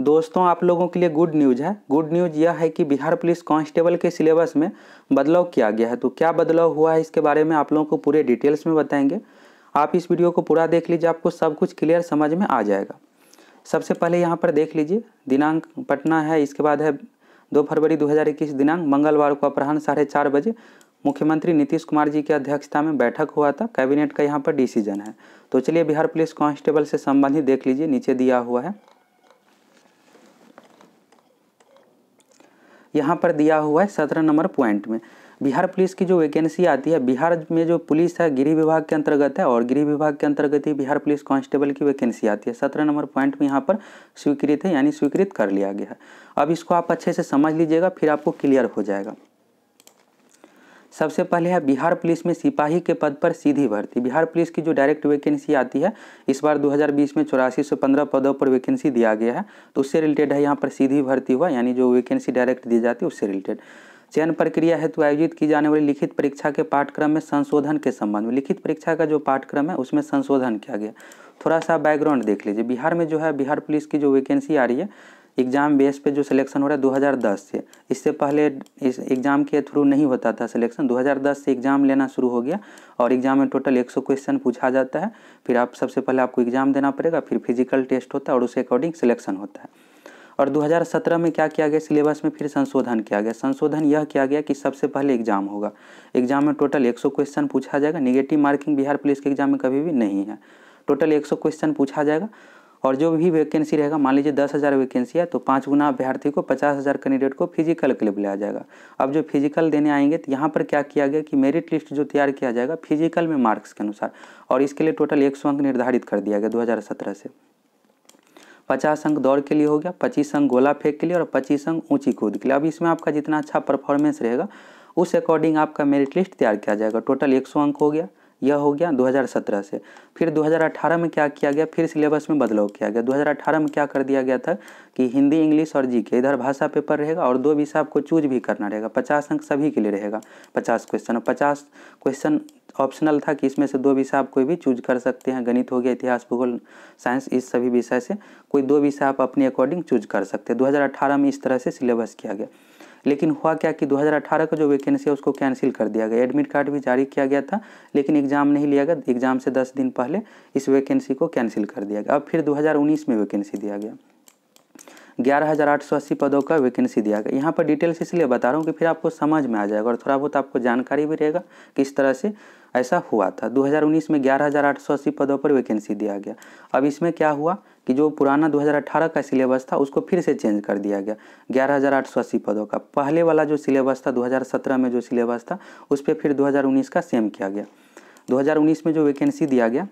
दोस्तों आप लोगों के लिए गुड न्यूज है गुड न्यूज यह है कि बिहार पुलिस कांस्टेबल के सिलेबस में बदलाव किया गया है तो क्या बदलाव हुआ है इसके बारे में आप लोगों को पूरे डिटेल्स में बताएंगे आप इस वीडियो को पूरा देख लीजिए आपको सब कुछ क्लियर समझ में आ जाएगा सबसे पहले यहाँ पर देख लीजिए दिनांक पटना है इसके बाद है दो फरवरी दो दिनांक मंगलवार को अपराह्न साढ़े चार बजे मुख्यमंत्री नीतीश कुमार जी की अध्यक्षता में बैठक हुआ था कैबिनेट का यहाँ पर डिसीजन है तो चलिए बिहार पुलिस कांस्टेबल से संबंधित देख लीजिए नीचे दिया हुआ है यहाँ पर दिया हुआ है सत्रह नंबर पॉइंट में बिहार पुलिस की जो वैकेंसी आती है बिहार में जो पुलिस है गृह विभाग के अंतर्गत है और गृह विभाग के अंतर्गत ही बिहार पुलिस कांस्टेबल की वैकेंसी आती है सत्रह नंबर पॉइंट में यहाँ पर स्वीकृत है यानी स्वीकृत कर लिया गया है अब इसको आप अच्छे से समझ लीजिएगा फिर आपको क्लियर हो जाएगा सबसे पहले है बिहार पुलिस में सिपाही के पद पर सीधी भर्ती बिहार पुलिस की जो डायरेक्ट वैकेंसी आती है इस बार 2020 में चौरासी से पंद्रह पदों पर वैकेंसी दिया गया है तो उससे रिलेटेड है यहाँ पर सीधी भर्ती हुआ यानी जो वैकेंसी डायरेक्ट दी जाती है उससे रिलेटेड चयन प्रक्रिया हेतु आयोजित की जाने वाली लिखित परीक्षा के पाठ्यक्रम में संशोधन के संबंध में लिखित परीक्षा का जो पाठ्यक्रम है उसमें संशोधन किया गया थोड़ा सा बैकग्राउंड देख लीजिए बिहार में जो है बिहार पुलिस की जो वैकेंसी आ रही है एग्ज़ाम बेस पे जो सिलेक्शन हो रहा है 2010 से इससे पहले इस एग्ज़ाम के थ्रू नहीं होता था सिलेक्शन 2010 से एग्ज़ाम लेना शुरू हो गया और एग्ज़ाम में टोटल 100 क्वेश्चन पूछा जाता है फिर आप सबसे पहले आपको एग्ज़ाम देना पड़ेगा फिर फिजिकल टेस्ट होता है और उसके अकॉर्डिंग सिलेक्शन होता है और 2017 में क्या किया गया सिलेबस में फिर संशोधन किया गया संशोधन यह किया गया कि सबसे पहले एग्जाम होगा एग्जाम में टोटल 100 क्वेश्चन पूछा जाएगा निगेटिव मार्किंग बिहार पुलिस के एग्जाम में कभी भी नहीं है टोटल 100 क्वेश्चन पूछा जाएगा और जो भी वैकेंसी रहेगा मान लीजिए दस हज़ार वैकेंसी है तो पाँच गुना अभ्यर्थी को पचास हज़ार कैंडिडेट को फिजिकल के लिए बुलाया जाएगा अब जो फिजिकल देने आएंगे तो यहाँ पर क्या किया गया कि मेरिट लिस्ट जो तैयार किया जाएगा फिजिकल में मार्क्स के अनुसार और इसके लिए टोटल एक अंक निर्धारित कर दिया गया दो से पचास अंक दौड़ के लिए हो गया पच्चीस अंक गोला फेंक के लिए और पच्चीस अंक ऊंची कूद के लिए अब इसमें आपका जितना अच्छा परफॉर्मेंस रहेगा उस अकॉर्डिंग आपका मेरिट लिस्ट तैयार किया जाएगा टोटल एक अंक हो गया यह हो गया 2017 से फिर 2018 में क्या किया गया फिर सिलेबस में बदलाव किया गया 2018 में क्या कर दिया गया था कि हिंदी इंग्लिश और जी के इधर भाषा पेपर रहेगा और दो विषय आपको चूज भी करना रहेगा पचास अंक सभी के लिए रहेगा पचास क्वेश्चन और पचास क्वेश्चन ऑप्शनल था कि इसमें से दो विषय आप कोई भी चूज कर सकते हैं गणित हो गया इतिहास भूगोल साइंस इस सभी विषय से कोई दो विषय आप अपने अकॉर्डिंग चूज कर सकते हैं दो में इस तरह से सिलेबस किया गया लेकिन हुआ क्या कि 2018 का जो वैकेंसी है उसको कैंसिल कर दिया गया एडमिट कार्ड भी जारी किया गया था लेकिन एग्ज़ाम नहीं लिया गया एग्ज़ाम से दस दिन पहले इस वैकेंसी को कैंसिल कर दिया गया अब फिर 2019 में वैकेंसी दिया गया ग्यारह हज़ार आठ सौ अस्सी पदों का वैकेंसी दिया गया यहाँ पर डिटेल्स इसलिए बता रहा हूँ कि फिर आपको समझ में आ जाएगा और थोड़ा बहुत आपको जानकारी भी रहेगा कि इस तरह से ऐसा हुआ था 2019 में ग्यारह हज़ार आठ सौ अस्सी पदों पर वैकेंसी दिया गया अब इसमें क्या हुआ कि जो पुराना 2018 का सिलेबस था उसको फिर से चेंज कर दिया गया ग्यारह हज़ार आठ सौ अस्सी पदों का पहले वाला जो सिलेबस था 2017 में जो सिलेबस था उस पर फिर 2019 का सेम किया गया 2019 में जो वैकेंसी दिया गया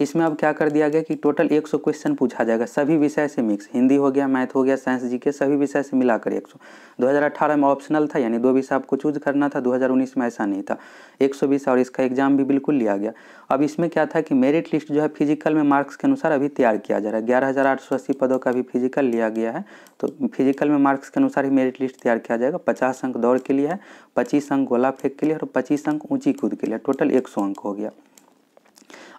इसमें अब क्या कर दिया गया कि टोटल 100 क्वेश्चन पूछा जाएगा सभी विषय से मिक्स हिंदी हो गया मैथ हो गया साइंस जी के सभी विषय से मिलाकर 100 2018 में ऑप्शनल था यानी दो विषय आपको चूज करना था 2019 में ऐसा नहीं था 120 और इसका एग्जाम भी बिल्कुल लिया गया अब इसमें क्या था कि मेरिट लिस्ट जो है फिजिकल में मार्क्स के अनुसार अभी तैयार किया जा रहा है ग्यारह पदों का भी फिजिकल लिया गया है तो फिजिकल में मार्क्स के अनुसार ही मेरिट लिस्ट तैयार किया जाएगा पचास अंक दौड़ के लिए है पच्चीस अंक गोला फेंक के लिए और पच्चीस अंक ऊँची कूद के लिए टोटल एक अंक हो गया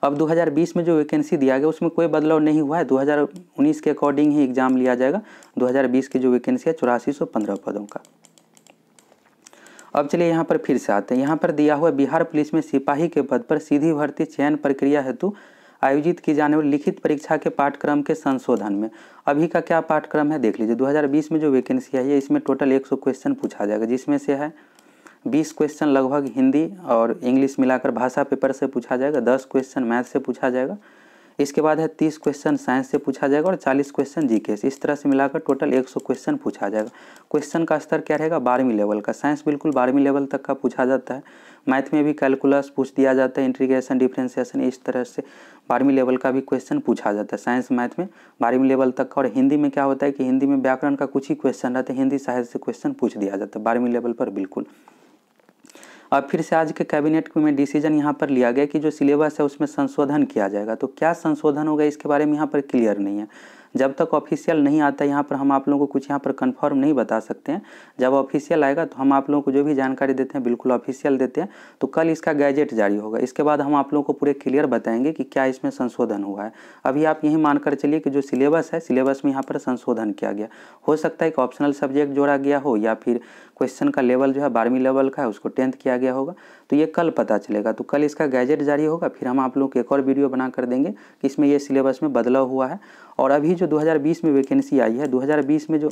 अब 2020 में जो वैकेंसी दिया गया उसमें कोई बदलाव नहीं हुआ है 2019 के अकॉर्डिंग ही एग्जाम लिया जाएगा 2020 की जो वैकेंसी है चौरासी पदों का अब चलिए यहाँ पर फिर से आते हैं यहाँ पर दिया हुआ बिहार पुलिस में सिपाही के पद पर सीधी भर्ती चयन प्रक्रिया हेतु आयोजित की जाने वाली लिखित परीक्षा के पाठ्यक्रम के संशोधन में अभी का क्या पाठ्यक्रम है देख लीजिए 2020 में जो वैकेंसी आई है इसमें टोटल 100 क्वेश्चन पूछा जाएगा जिसमें से है बीस क्वेश्चन लगभग हिंदी और इंग्लिश मिलाकर भाषा पेपर से पूछा जाएगा दस क्वेश्चन मैथ से पूछा जाएगा इसके बाद है तीस क्वेश्चन साइंस से पूछा जाएगा और चालीस क्वेश्चन जी से इस तरह से मिलाकर टोटल एक सौ क्वेश्चन पूछा जाएगा क्वेश्चन का स्तर क्या रहेगा बारहवीं लेवल का साइंस बिल्कुल बारहवीं लेवल तक का पूछा जाता है मैथ में भी कैलकुलस पूछ दिया जाता है इंट्रीग्रेशन डिफ्रेंसिएशन इस तरह से बारहवीं लेवल का भी क्वेश्चन पूछा जाता है साइंस मैथ में बारहवीं लेवल तक का और हिंदी में क्या होता है कि हिंदी में व्याकरण का कुछ ही क्वेश्चन रहता है हिंदी साहित्य से क्वेश्चन पूछ दिया जाता है बारहवीं लेवल पर बिल्कुल अब फिर से आज के कैबिनेट में डिसीजन यहाँ पर लिया गया कि जो सिलेबस है उसमें संशोधन किया जाएगा तो क्या संशोधन होगा इसके बारे में यहाँ पर क्लियर नहीं है जब तक ऑफिशियल नहीं आता यहाँ पर हम आप लोगों को कुछ यहाँ पर कंफर्म नहीं बता सकते हैं जब ऑफिशियल आएगा तो हम आप लोगों को जो भी जानकारी देते हैं बिल्कुल ऑफिशियल देते हैं तो कल इसका गैजेट जारी होगा इसके बाद हम आप लोगों को पूरे क्लियर बताएंगे कि क्या इसमें संशोधन हुआ है अभी आप यही मानकर चलिए कि जो सिलेबस है सिलेबस में यहाँ पर संशोधन किया गया हो सकता है एक ऑप्शनल सब्जेक्ट जोड़ा गया हो या फिर क्वेश्चन का लेवल जो है बारहवीं लेवल का है उसको टेंथ किया गया होगा तो ये कल पता चलेगा तो कल इसका गैजेट जारी होगा फिर हम आप लोग एक और वीडियो बना कर देंगे कि इसमें ये सिलेबस में बदलाव हुआ है और अभी जो 2020 में वैकेंसी आई है 2020 में जो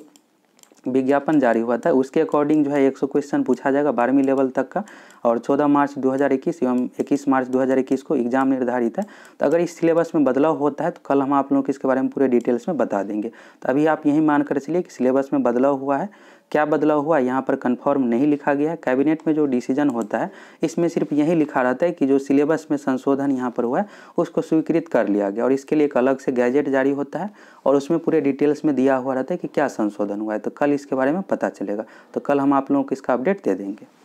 विज्ञापन जारी हुआ था उसके अकॉर्डिंग जो है 100 क्वेश्चन पूछा जाएगा बारहवीं लेवल तक का और 14 मार्च 2021 एवं 21 मार्च 2021 को एग्जाम निर्धारित है तो अगर इस सिलेबस में बदलाव होता है तो कल हम आप लोगों को इसके बारे में पूरे डिटेल्स में बता देंगे तो अभी आप यही मानकर चलिए कि सिलेबस में बदलाव हुआ है क्या बदलाव हुआ यहाँ पर कन्फर्म नहीं लिखा गया है कैबिनेट में जो डिसीजन होता है इसमें सिर्फ यही लिखा रहता है कि जो सिलेबस में संशोधन यहाँ पर हुआ है उसको स्वीकृत कर लिया गया और इसके लिए एक अलग से गैजेट जारी होता है और उसमें पूरे डिटेल्स में दिया हुआ रहता है कि क्या संशोधन हुआ है तो कल इसके बारे में पता चलेगा तो कल हम आप लोगों को इसका अपडेट दे देंगे